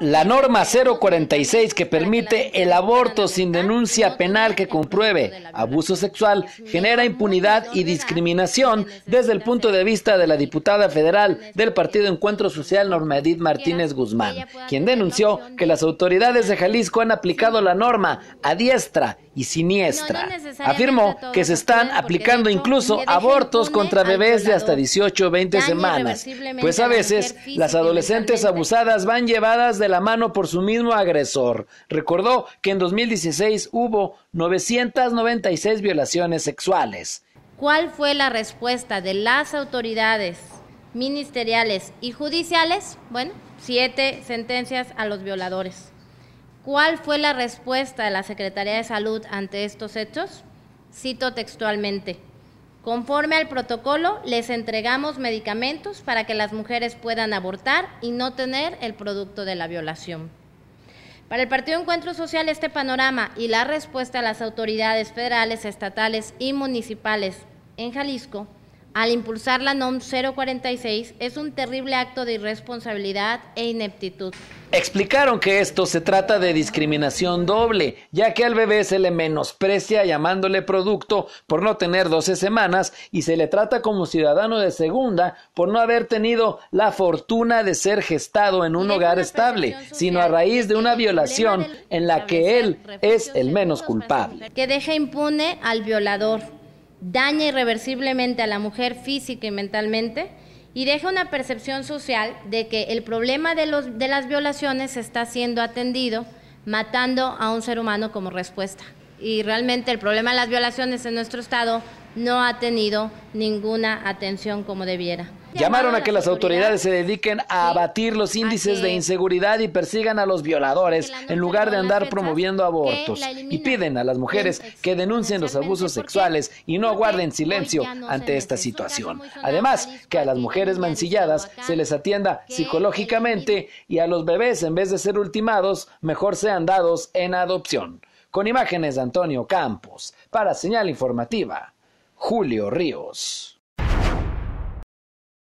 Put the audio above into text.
La norma 046 que permite el aborto sin denuncia penal que compruebe abuso sexual genera impunidad y discriminación desde el punto de vista de la diputada federal este del Partido Encuentro Social Norma Martínez Guzmán, quien denunció que las autoridades de Jalisco han aplicado la norma a diestra y siniestra. Afirmó que se están aplicando incluso abortos contra bebés de hasta 18 o 20 semanas, pues a veces las adolescentes abusadas van llevadas de la mano por su mismo agresor. Recordó que en 2016 hubo 996 violaciones sexuales. ¿Cuál fue la respuesta de las autoridades ministeriales y judiciales? Bueno, siete sentencias a los violadores. ¿Cuál fue la respuesta de la Secretaría de Salud ante estos hechos? Cito textualmente. Conforme al protocolo, les entregamos medicamentos para que las mujeres puedan abortar y no tener el producto de la violación. Para el Partido Encuentro Social, este panorama y la respuesta a las autoridades federales, estatales y municipales en Jalisco al impulsar la NOM 046 es un terrible acto de irresponsabilidad e ineptitud. Explicaron que esto se trata de discriminación doble, ya que al bebé se le menosprecia llamándole producto por no tener 12 semanas y se le trata como ciudadano de segunda por no haber tenido la fortuna de ser gestado en un hogar estable, sino a raíz de una violación en la que él es el menos culpable. Que deja impune al violador daña irreversiblemente a la mujer física y mentalmente y deja una percepción social de que el problema de, los, de las violaciones está siendo atendido matando a un ser humano como respuesta. Y realmente el problema de las violaciones en nuestro Estado no ha tenido ninguna atención como debiera. Llamaron a que las autoridades se dediquen a abatir los índices de inseguridad y persigan a los violadores en lugar de andar promoviendo abortos. Y piden a las mujeres que denuncien los abusos sexuales y no guarden silencio ante esta situación. Además, que a las mujeres mancilladas se les atienda psicológicamente y a los bebés, en vez de ser ultimados, mejor sean dados en adopción. Con imágenes de Antonio Campos, para Señal Informativa, Julio Ríos.